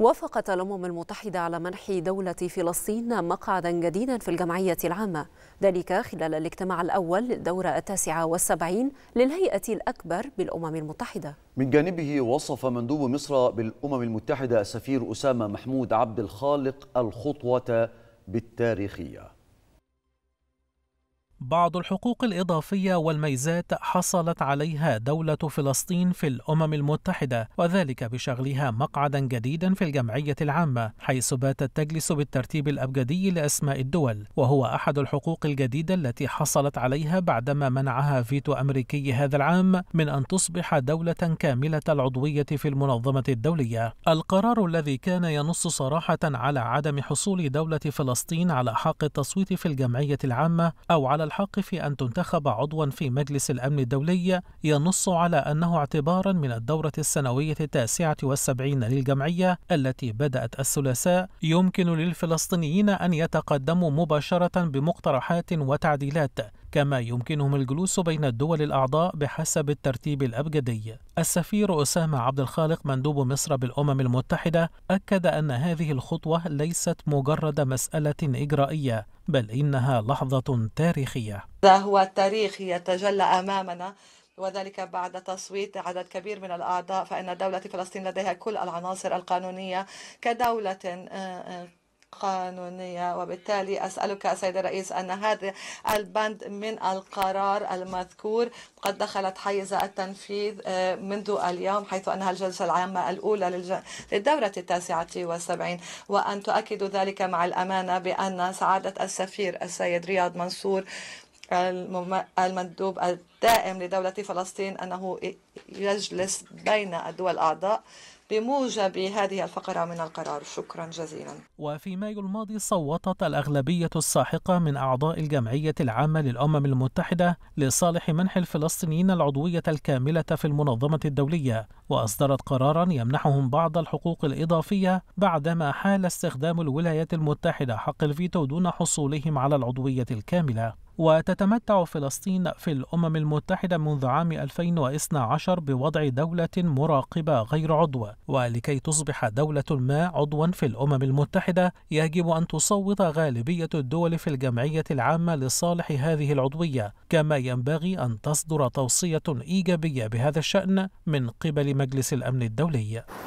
وافقت الأمم المتحدة على منح دولة فلسطين مقعدا جديدا في الجمعية العامة ذلك خلال الاجتماع الأول للدورة التاسعة والسبعين للهيئة الأكبر بالأمم المتحدة من جانبه وصف مندوب مصر بالأمم المتحدة السفير أسامة محمود عبد الخالق الخطوة بالتاريخية بعض الحقوق الإضافية والميزات حصلت عليها دولة فلسطين في الأمم المتحدة وذلك بشغلها مقعدا جديدا في الجمعية العامة حيث باتت تجلس بالترتيب الأبجدي لأسماء الدول وهو أحد الحقوق الجديدة التي حصلت عليها بعدما منعها فيتو أمريكي هذا العام من أن تصبح دولة كاملة العضوية في المنظمة الدولية القرار الذي كان ينص صراحة على عدم حصول دولة فلسطين على حق التصويت في الجمعية العامة أو على الحق الحق في أن تنتخب عضوا في مجلس الأمن الدولي ينص على أنه اعتبارا من الدورة السنوية التاسعة والسبعين للجمعية التي بدأت الثلاثاء يمكن للفلسطينيين أن يتقدموا مباشرة بمقترحات وتعديلات كما يمكنهم الجلوس بين الدول الأعضاء بحسب الترتيب الأبجدي. السفير أسامة عبد الخالق مندوب مصر بالأمم المتحدة أكد أن هذه الخطوة ليست مجرد مسألة إجرائية بل إنها لحظة تاريخية. هذا هو التاريخ يتجلى أمامنا وذلك بعد تصويت عدد كبير من الأعضاء فإن دولة فلسطين لديها كل العناصر القانونية كدولة آه، آه، قانونية وبالتالي أسألك سيد الرئيس أن هذا البند من القرار المذكور قد دخلت حيز التنفيذ آه، منذ اليوم حيث أنها الجلسة العامة الأولى للدورة التاسعة والسبعين وأن تؤكد ذلك مع الأمانة بأن سعادة السفير السيد رياض منصور المندوب الدائم لدولة فلسطين أنه يجلس بين الدول الأعضاء بموجب هذه الفقرة من القرار شكرا جزيلا وفي مايو الماضي صوتت الأغلبية الساحقة من أعضاء الجمعية العامة للأمم المتحدة لصالح منح الفلسطينيين العضوية الكاملة في المنظمة الدولية وأصدرت قرارا يمنحهم بعض الحقوق الإضافية بعدما حال استخدام الولايات المتحدة حق الفيتو دون حصولهم على العضوية الكاملة وتتمتع فلسطين في الأمم المتحدة منذ عام 2012 بوضع دولة مراقبة غير عضو ولكي تصبح دولة ما عضوا في الأمم المتحدة يجب أن تصوت غالبية الدول في الجمعية العامة لصالح هذه العضوية كما ينبغي أن تصدر توصية إيجابية بهذا الشأن من قبل مجلس الأمن الدولي